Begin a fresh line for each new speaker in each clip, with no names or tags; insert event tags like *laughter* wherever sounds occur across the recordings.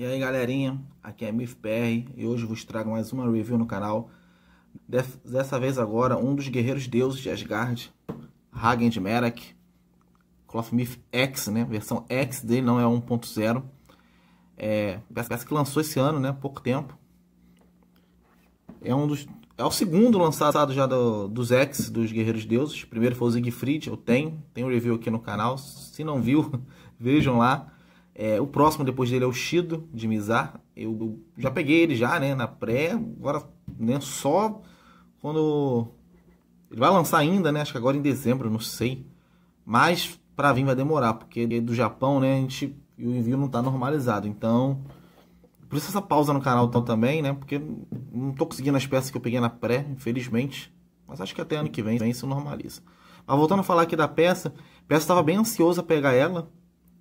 E aí galerinha, aqui é MifPR e hoje vos trago mais uma review no canal. Dessa vez agora, um dos guerreiros deuses de Asgard, Hagen de Merak, Clothmith X, né? Versão X dele, não é 1.0. É, que lançou esse ano, né? Pouco tempo. É um dos é o segundo lançado já do, dos ex, dos Guerreiros Deuses. Primeiro foi o Siegfried, eu tenho. Tem um review aqui no canal. Se não viu, *laughs* vejam lá. É, o próximo depois dele é o Shido, de Mizar. Eu, eu, já peguei ele já, né, na pré. Agora, né, só quando... Ele vai lançar ainda, né, acho que agora em dezembro, não sei. Mas, pra vir vai demorar, porque é do Japão, né, a gente... E o envio não tá normalizado, então... Por isso essa pausa no canal então, também, né? Porque não tô conseguindo as peças que eu peguei na pré, infelizmente. Mas acho que até ano que vem, isso normaliza. Mas voltando a falar aqui da peça, a peça estava bem ansioso a pegar ela.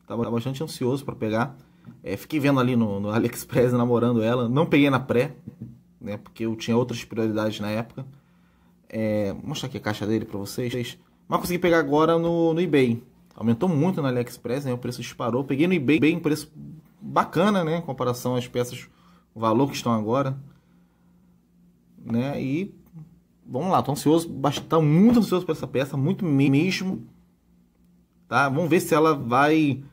Tava bastante ansioso para pegar. É, fiquei vendo ali no, no *laughs* AliExpress namorando ela. Não peguei na pré, né? Porque eu tinha outras prioridades na época. É, vou mostrar aqui a caixa dele para vocês. Mas consegui pegar agora no, no eBay. Aumentou muito no AliExpress, né? O preço disparou. Peguei no eBay, bem preço bacana, né? Em comparação às peças, o valor que estão agora. Né? E vamos lá, tô ansioso, tá muito ansioso por essa peça, muito mesmo. Tá? Vamos ver se ela vai...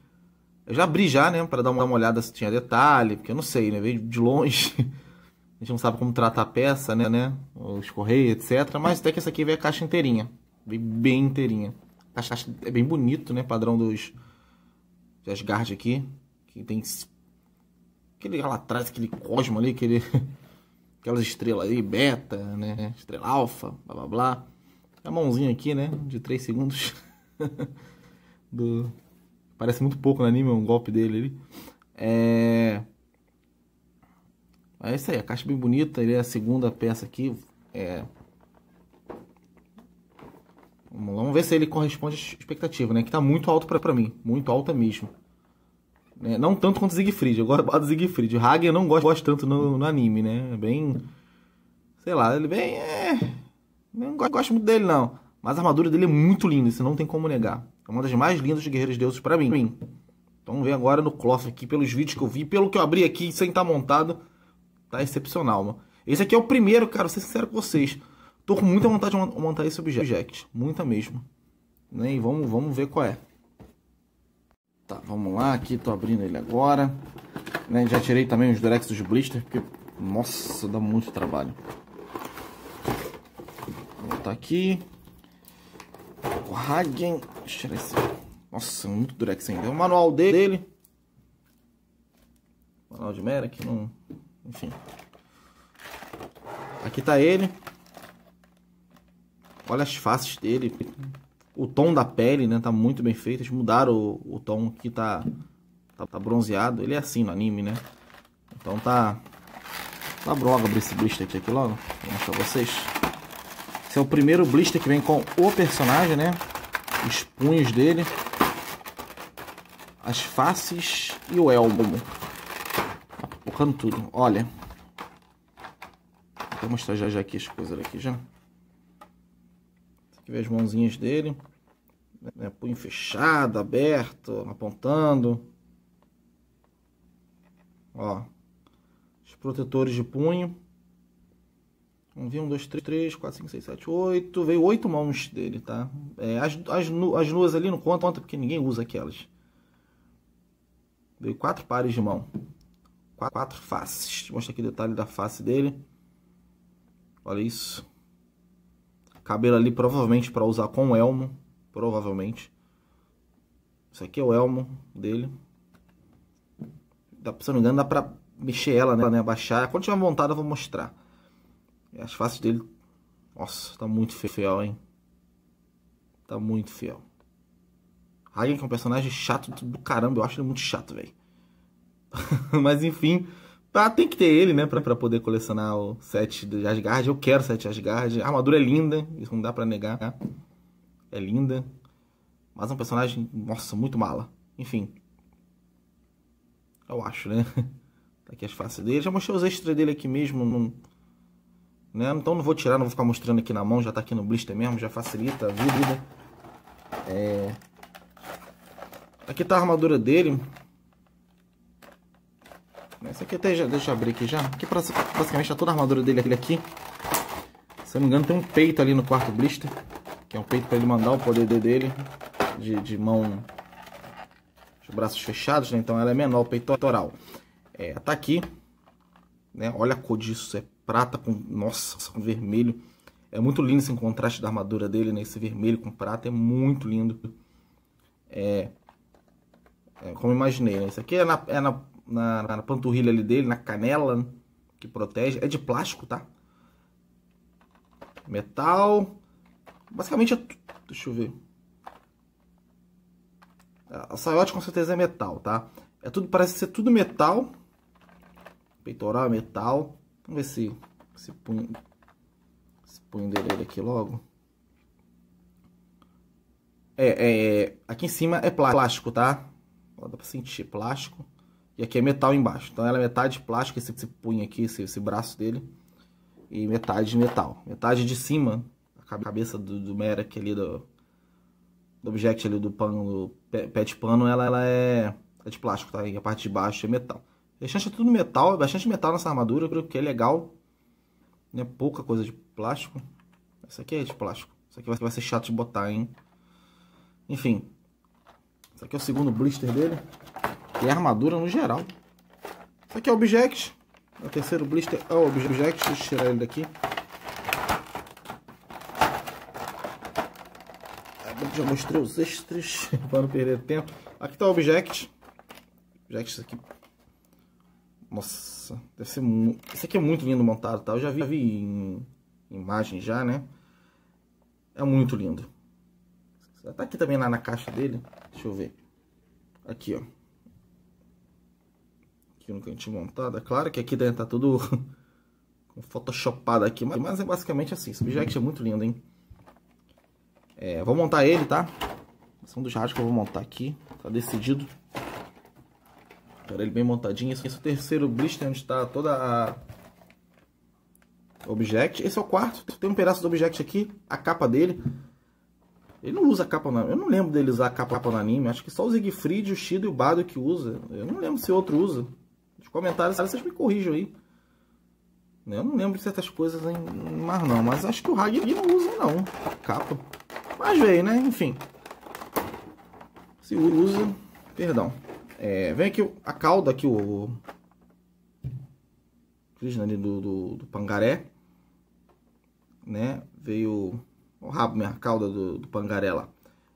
Eu já abri já, né? para dar uma olhada se tinha detalhe, porque eu não sei, né? Veio de longe. *laughs* a gente não sabe como tratar a peça, né? né? Os correios, etc. Mas até que essa aqui veio a caixa inteirinha. Veio bem inteirinha. A caixa é bem bonito, né? Padrão dos... Das guards aqui que tem aquele lá atrás, aquele cosmo ali, aquele, *laughs* aquelas estrelas aí, beta, né? Estrela alfa, blá blá blá. A mãozinha aqui, né? De 3 segundos. *laughs* Do... Parece muito pouco no anime, é um golpe dele ali. É... é isso aí, a caixa é bem bonita, ele é a segunda peça aqui. É... Vamos, lá, vamos ver se ele corresponde à expectativa, né? Que tá muito alto pra, pra mim, muito alta mesmo. Né? Não tanto quanto Siegfried, eu gosto do Siegfried. O Hagen eu não gosto, gosto tanto no, no, anime, né? Bem. Sei lá, ele bem. É. Não gosto, gosto muito dele, não. Mas a armadura dele é muito linda, isso não tem como negar. É uma das mais lindas de Guerreiros Deuses para mim. Então ver agora no Cloth aqui, pelos vídeos que eu vi, pelo que eu abri aqui, sem estar tá montado. Tá excepcional, mano. Esse aqui é o primeiro, cara, vou ser sincero com vocês. Tô com muita vontade de montar esse objeto. Muita mesmo. Né? E vamos, vamos ver qual é. Tá, vamos lá, aqui tô abrindo ele agora. Né, já tirei também os durex dos blister, porque, nossa, dá muito trabalho. botar tá aqui. o Hagen. Deixa eu esse. Nossa, muito durex ainda. É o manual dele. Manual de Mera, que não... Enfim. Aqui tá ele. Olha as faces dele o tom da pele, né? Tá muito bem feito. Eles mudaram o, o tom que tá, tá, tá, bronzeado. Ele é assim no anime, né? Então tá... Tá broga abrir esse blister aqui, aqui logo. Vou mostrar pra vocês. Esse é o primeiro blister que vem com o personagem, né? Os punhos dele. As faces e o elmo. Tá tudo. Olha. Vou mostrar já já aqui as coisas aqui já. Aqui vê as mãozinhas dele. Né, punho fechado, aberto, apontando. Ó. Os protetores de punho. Vamos ver, um, dois, três, três, quatro, cinco, seis, sete, oito. Veio oito mãos dele, tá? É, as, as, as nuas ali não conta ontem porque ninguém usa aquelas. Veio quatro pares de mão. Quatro, quatro faces. Mostra aqui o detalhe da face dele. Olha isso. Cabelo ali provavelmente para usar com o elmo, provavelmente. Isso aqui é o elmo dele. Dá, se não me engano, dá pra mexer ela, né? Abaixar. Quando tiver montada, eu vou mostrar. É as faces dele... Nossa, tá muito fiel, hein? Tá muito fiel. Hagen que é um personagem chato do caramba. Eu acho ele muito chato, velho. *laughs* Mas enfim... Ah, tem que ter ele, né? Pra, pra poder colecionar o set de Asgard. Eu quero o set de Asgard. A armadura é linda, isso não dá pra negar. Tá? É linda. Mas é um personagem, nossa, muito mala. Enfim. Eu acho, né? *laughs* Tá aqui as faces dele. Já mostrei os extras dele aqui mesmo. Não... Né? Então não vou tirar, não vou ficar mostrando aqui na mão. Já tá aqui no blister mesmo, já facilita a vida. É... Aqui tá a armadura dele. Né? Esse aqui até já, deixa eu abrir aqui já. Aqui basicamente tá toda a armadura dele aqui. Se eu não me engano tem um peito ali no quarto blister. Que é um peito para ele mandar o poder dele. De, de mão... De braços fechados, né? Então ela é menor, o peitoral. É, é, tá aqui. Né? Olha a cor disso. É prata com... Nossa, com vermelho. É muito lindo esse contraste da armadura dele, né? Esse vermelho com prata é muito lindo. É... é como imaginei, né? Isso aqui é na, é na na, na panturrilha ali dele, na canela, que protege. É de plástico, tá? Metal. Basicamente é... Deixa eu ver. A saiote com certeza é metal, tá? É tudo, parece ser tudo metal. Peitoral é metal. Vamos ver se se põe se põe dele aqui logo. É, é, aqui em cima é plástico, tá? Dá pra sentir plástico. E aqui é metal embaixo. Então ela é metade plástico, esse, esse punho aqui, esse, esse braço dele. E metade metal. Metade de cima, a cabeça do, do Merrick ali, do, do object ali, do pano, do pet pano, ela, ela é, é de plástico, tá? E a parte de baixo é metal. Restante é tudo metal, é bastante metal nessa armadura, eu creio que é legal. Né? Pouca coisa de plástico. Essa aqui é de plástico. Isso aqui vai, vai ser chato de botar, hein? Enfim. Esse aqui é o segundo blister dele armadura no geral. Aqui é o Object. O terceiro blister é o Object. Deixa eu tirar ele daqui. Ah, já mostrei os extras *laughs* para não perder tempo. Aqui está o Object. Object isso aqui. Nossa, deve ser muito... Esse aqui é muito lindo montado, tá? Eu já vi, já vi em imagem já, né? É muito lindo. Tá aqui também lá na caixa dele. Deixa eu ver. Aqui, ó aqui no cantinho montado. É claro que aqui dentro tá tudo *laughs* photoshopado aqui, mas é basicamente assim. Esse object é muito lindo, hein? É, vou montar ele, tá? Esse é um dos rádios que eu vou montar aqui. Tá decidido. Quero ele bem montadinho. Esse é o terceiro blister onde tá toda a object. Esse é o quarto. Tem um pedaço do object aqui, a capa dele. Ele não usa capa Eu não lembro dele usar capa, capa no anime. Acho que só o Siegfried, o Shido e o Bado que usa. Eu não lembro se outro usa comentários, vocês me corrijam aí. Né, eu não lembro de certas coisas em não, mas acho que o Hag não usa não, capa. Mas veio, né? Enfim. Se usa, perdão. É, vem aqui a cauda aqui, o... Krishna ali do, do, do, pangaré. Né? Veio o rabo, a cauda do, do pangaré lá.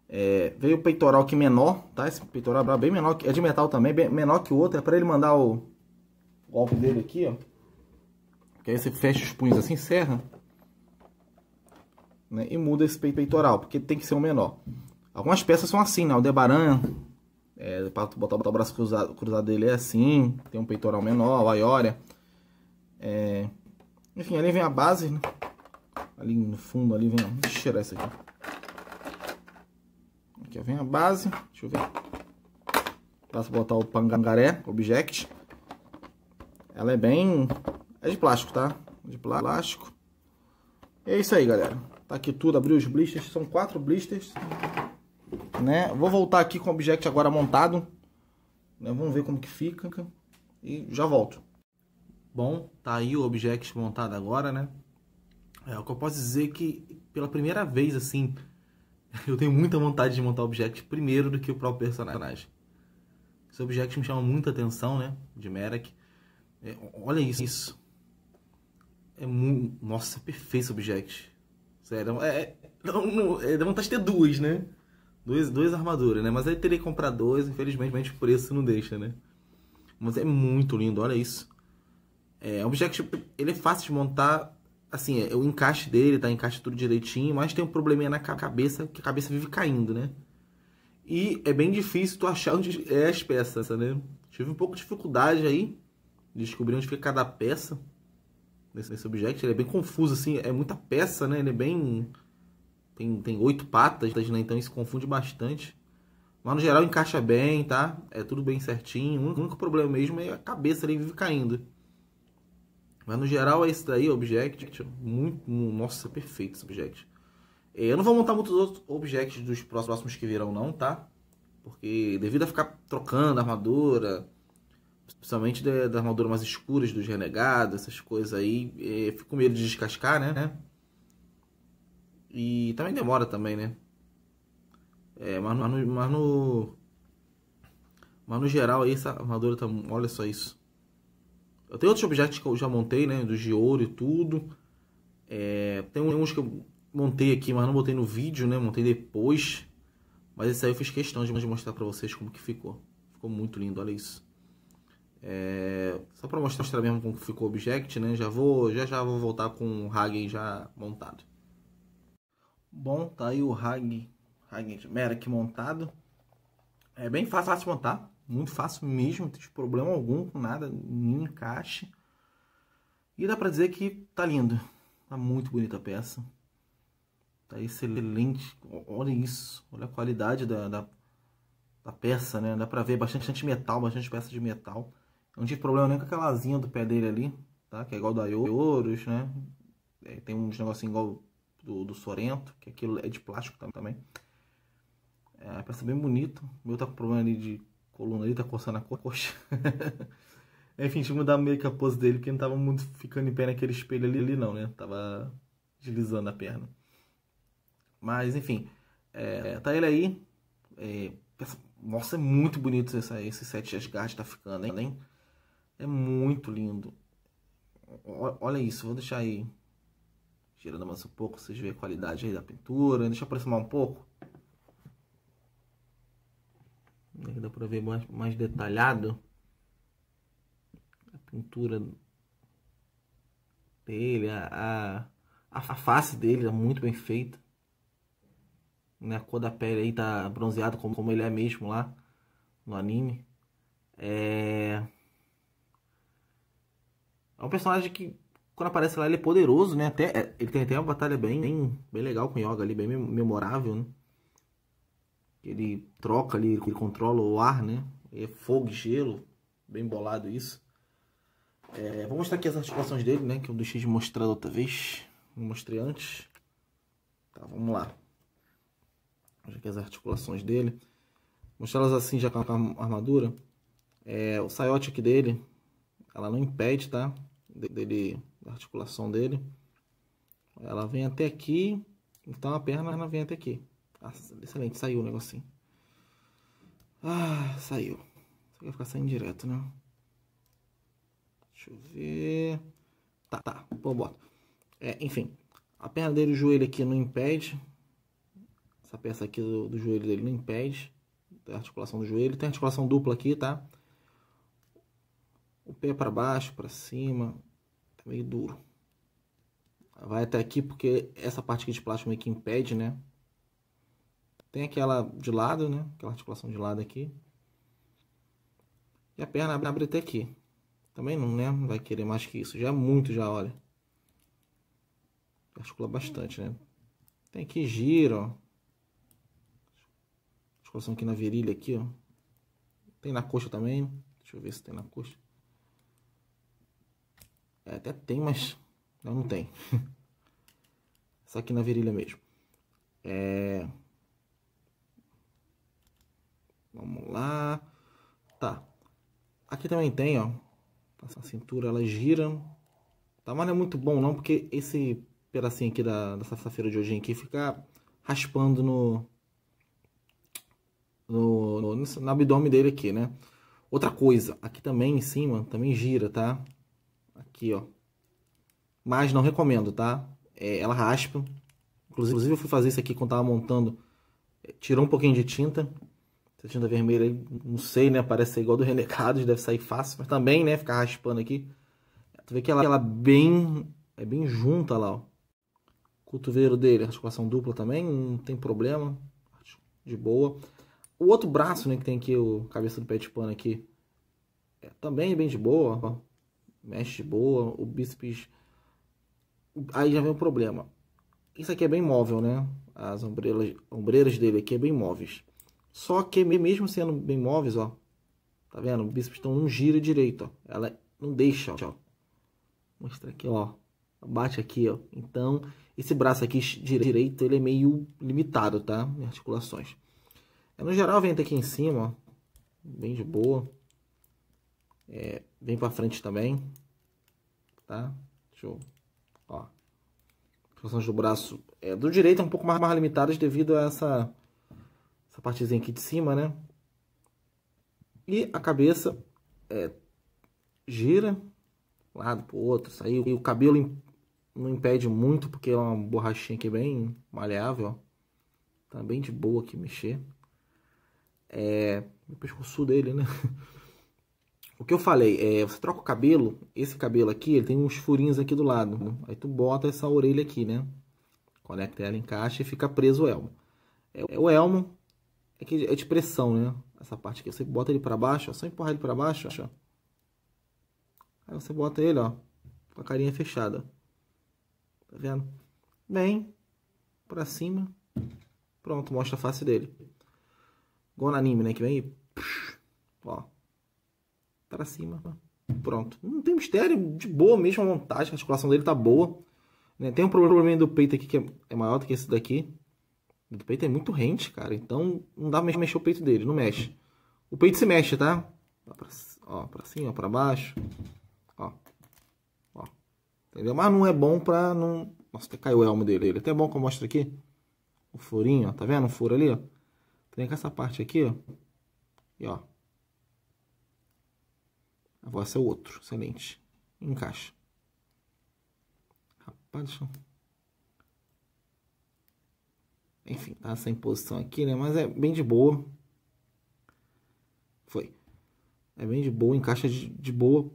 É, veio o peitoral aqui menor, tá? Esse peitoral é bem menor, é de metal também, bem menor que o outro, é para ele mandar o o golpe dele aqui, ó. Que aí você fecha os punhos assim, serra. Né? E muda esse peitoral, porque tem que ser o um menor. Algumas peças são assim, né? O Debaran, é, para botar, botar, o braço cruzado, cruzado dele é assim. Tem um peitoral menor, a Ioria. É... Enfim, ali vem a base, né? Ali no fundo, ali vem... Deixa eu tirar isso aqui. Aqui vem a base. Deixa eu ver. Passa botar o pangaré, object. Ela é bem... É de plástico, tá? De plástico. E é isso aí, galera. Tá aqui tudo, abri os blisters. São quatro blisters. Né? Vou voltar aqui com o Object agora montado. Né? Vamos ver como que fica. E já volto. Bom, tá aí o Object montado agora, né? É, o que eu posso dizer é que, pela primeira vez, assim, *laughs* eu tenho muita vontade de montar o Object primeiro do que o próprio personagem. Esse Object me chama muita atenção, né? De Merak. É, olha isso. isso É muito. Nossa, é perfeito esse object. Sério, é, é, não, não, é, dá vontade de ter duas, né? duas duas armaduras, né? Mas aí teria que comprar dois, infelizmente, por preço não deixa, né? Mas é muito lindo, olha isso. É, o Objective, ele é fácil de montar, assim, é, o encaixe dele, tá? Encaixa tudo direitinho, mas tem um probleminha na cabeça, que a cabeça vive caindo, né? E é bem difícil tu achar onde é as peças, né? Tive um pouco de dificuldade aí, descobrir onde fica cada peça nesse, nesse object. Ele é bem confuso, assim, é muita peça, né? Ele é bem... Tem, tem oito patas, né? Então isso confunde bastante. Mas no geral encaixa bem, tá? É tudo bem certinho. O único problema mesmo é a cabeça, ele vive caindo. Mas no geral é esse daí, object. Muito, nossa, é perfeito esse object. É, eu não vou montar muitos outros objects dos próximos que virão não, tá? Porque devido a ficar trocando armadura, principalmente da, da, armadura mais escuras dos renegados, essas coisas aí. É, fico com medo de descascar, né? É. E também demora também, né? É, mas, no, mas no. Mas no geral aí essa armadura tá. Olha só isso. Eu tenho outros objetos que eu já montei, né? Dos de ouro e tudo. É, tem uns que eu montei aqui, mas não botei no vídeo, né? Montei depois. Mas esse aí eu fiz questão de mostrar pra vocês como que ficou. Ficou muito lindo, olha isso. É, só para mostrar mesmo como ficou o Object, né? Já vou, já já vou voltar com o Hagen já montado. Bom, tá aí o Hagen, Hagen Merck montado. É bem fácil, fácil montar, muito fácil mesmo, não tem problema algum com nada, nem encaixe. E dá para dizer que tá lindo, tá muito bonita a peça. Tá excelente, olha isso, olha a qualidade da, da, da peça, né? Dá para ver bastante, bastante metal, bastante peça de metal. Não tive problema nem com aquela asinha do pé dele ali, tá? Que é igual da Ioros, né? É, tem uns negocinhos igual do, do Sorento, que aquilo é de plástico também. É uma peça é bem bonita. O meu tá com problema ali de coluna ali, tá coçando a coxa. *laughs* Enfim, tive que mudar meio que a pose dele, porque não tava muito ficando em pé naquele espelho ali, ali não, né? Tava deslizando a perna. Mas, enfim, é, tá ele aí. É, nossa, é muito bonito esse esse set de Asgard tá ficando, hein? É muito lindo. Olha isso, vou deixar aí girando mais um pouco, vocês verem a qualidade aí da pintura. Deixa eu aproximar um pouco. Aqui dá pra ver mais, mais detalhado a pintura dele, a, a, a face dele é muito bem feita. Né, a cor da pele aí tá bronzeado como, como ele é mesmo lá no anime. É... É um personagem que, quando aparece lá, ele é poderoso, né? Até, é, ele tem até uma batalha bem, bem, bem legal com o Yoga ali, bem memorável, né? Ele troca ali, ele controla o ar, né? É fogo e gelo, bem bolado isso. É, vou mostrar aqui as articulações dele, né? Que eu deixei de mostrar outra vez. Não mostrei antes. Tá, vamos lá. Mostrar aqui as articulações dele. Mostrar elas assim já com a armadura. É, o saiote aqui dele, ela não impede, tá? dele, da articulação dele, ela vem até aqui, então a perna ela vem até aqui. Ah, excelente, saiu o negocinho. Ah, saiu. Isso vai ficar saindo direto, né? Deixa eu ver. Tá, tá, pô, bota. É, enfim, a perna dele, o joelho aqui não impede. Essa peça aqui do, do joelho dele não impede. A articulação do joelho. Tem articulação dupla aqui, tá? o pé para baixo, para cima, meio duro. Vai até aqui porque essa parte aqui de plástico meio que impede, né? Tem aquela de lado, né? Aquela articulação de lado aqui. E a perna abre até aqui. Também não, né? Não vai querer mais que isso. Já é muito, já, olha. Articula bastante, né? Tem aqui giro, ó. Articulação aqui na virilha, aqui, ó. Tem na coxa também. Deixa eu ver se tem na coxa. É, até tem, mas não, não tem. *laughs* Só aqui na virilha mesmo. É... Vamos lá. Tá. Aqui também tem, ó. Essa cintura, ela gira. Tá, mas não é muito bom não, porque esse pedacinho aqui da, da feira de hoje aqui fica raspando no, no, no, no abdômen dele aqui, né? Outra coisa, aqui também em cima, também gira, tá? Aqui, ó. Mas não recomendo, tá? É, ela raspa. Inclusive, eu fui fazer isso aqui quando tava montando. É, tirou um pouquinho de tinta. Essa tinta vermelha aí, não sei, né? Parece ser igual do Renegados, deve sair fácil. Mas também, né? Ficar raspando aqui. Tu vê que ela, ela bem... É bem junta lá, ó. Cotovelo dele, articulação dupla também, não tem problema. De boa. O outro braço, né? Que tem aqui o cabeça do pé de pano aqui. É, também é bem de boa, ó mexe boa, o bíceps. Aí já vem o problema. Isso aqui é bem móvel, né? As ombreiras, ombreiras dele aqui é bem móveis. Só que mesmo sendo bem móveis, ó. Tá vendo? O bíceps não gira direito, ó. Ela não deixa, ó. Mostra aqui, ó. Bate aqui, ó. Então, esse braço aqui direito, ele é meio limitado, tá? Em articulações. É, no geral, vem até aqui em cima, ó. Bem de boa. É, vem pra frente também, tá? Deixa eu... Ó. Proporções do braço é, do direito é um pouco mais, mais limitadas devido a essa, essa partezinha aqui de cima, né? E a cabeça é, gira lado pro outro, saiu. E o cabelo não impede muito, porque é uma borrachinha aqui bem maleável, ó. Tá bem de boa aqui mexer. É... O pescoço dele, né? *laughs* O que eu falei, é, você troca o cabelo, esse cabelo aqui, ele tem uns furinhos aqui do lado. Né? Aí tu bota essa orelha aqui, né? Conecta ela, encaixa e fica preso o elmo. É, o elmo é, que, é de pressão, né? Essa parte aqui, você bota ele para baixo, ó, só empurrar ele para baixo, ó. Aí você bota ele, ó, com a carinha fechada. Tá vendo? Bem, pra cima. Pronto, mostra a face dele. Igual no anime, né? Que vem e... Ó para tá cima. Pronto. Não tem mistério, de boa mesmo a montagem, a articulação dele tá boa. Né? Tem um problema do peito aqui que é, é maior do que esse daqui. O peito é muito rente, cara. Então não dá pra mexer o peito dele, não mexe. O peito se mexe, tá? Ó, pra cima, ó pra baixo. Ó. Ó. Entendeu? Mas não é bom pra não... Nossa, até caiu o elmo dele. Ele é até bom que eu mostro aqui. O furinho, ó. Tá vendo? Um furo ali, ó. Tem com essa parte aqui, ó. E ó. A vossa é outro. Excelente. Encaixa. Rapaz, deixa eu... Enfim, tá sem posição aqui, né? Mas é bem de boa. Foi. É bem de boa, encaixa de, de boa.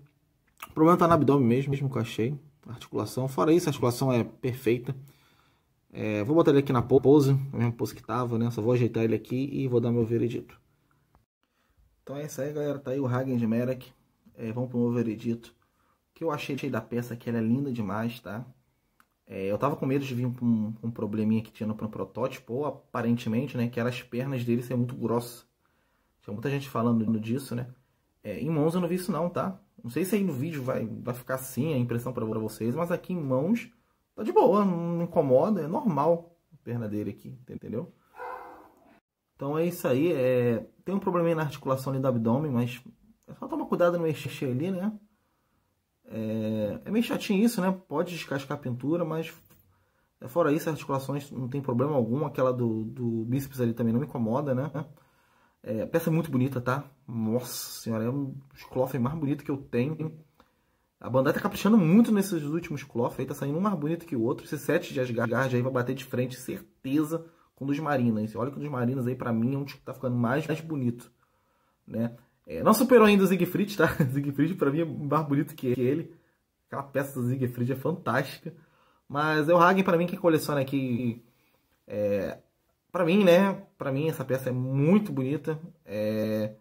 O problema tá no abdômen mesmo, mesmo que eu achei. Articulação. Fora isso, a articulação é perfeita. É, vou botar ele aqui na pose, a mesma pose que tava, né? Só vou ajeitar ele aqui e vou dar meu veredito. Então é isso aí, galera. Tá aí o Hagen de Merak é, vamos pro meu veredito. O que eu achei da peça que ela é linda demais, tá? É, eu tava com medo de vir com um, um, probleminha que tinha no, no protótipo, ou aparentemente, né? Que era as pernas dele ser muito grossas. Tinha muita gente falando disso, né? É, em mãos eu não vi isso não, tá? Não sei se aí no vídeo vai, vai ficar assim a impressão para vocês, mas aqui em mãos tá de boa, não incomoda, é normal a perna dele aqui, entendeu? Então é isso aí, é... tem um probleminha na articulação ali do abdômen, mas só tomar cuidado não encher ali, né? É, é meio chatinho isso, né? Pode descascar a pintura, mas é, fora isso, as articulações não tem problema algum. Aquela do, do bíceps ali também não me incomoda, né? É, peça é muito bonita, tá? Nossa senhora, é um dos cloths mais bonito que eu tenho. A Bandai tá caprichando muito nesses últimos cloths aí, tá saindo um mais bonito que o outro. Esse 7 de Asgard aí vai bater de frente, certeza, com o dos Marinas. Olha que o dos Marinas aí, pra mim, é um que tá ficando mais, mais bonito, né? É, não superou ainda o Siegfried, tá? *laughs* Siegfried pra mim é mais bonito que ele. Aquela peça do Siegfried é fantástica. Mas é o Hagen pra mim que coleciona aqui. É, pra mim, né? Pra mim essa peça é muito bonita. É,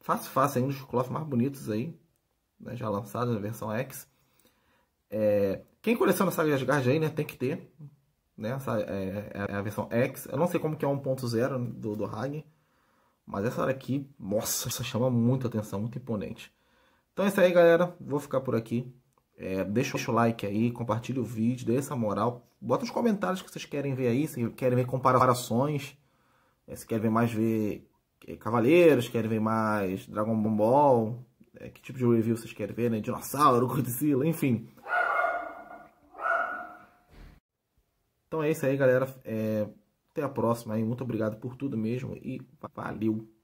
fácil, fácil. É um dos cloths mais bonitos aí. Né? Já lançado na versão X. É, quem coleciona essa Asgard aí, né? Tem que ter. Né? Essa, é, é a versão X. Eu não sei como que é 1.0 do, do Hagen. Mas essa área aqui, nossa, essa chama muita atenção, muito imponente. Então é isso aí, galera. Vou ficar por aqui. É, deixa o like aí, compartilha o vídeo, dê essa moral. Bota os comentários que vocês querem ver aí, se querem ver comparações, é, se querem ver mais ver é, Cavaleiros, querem ver mais Dragon Ball, é, que tipo de review vocês querem ver, né? Dinossauro, *laughs* Godzilla, enfim. Então é isso aí, galera. É... Até a próxima aí. Muito obrigado por tudo mesmo e valeu!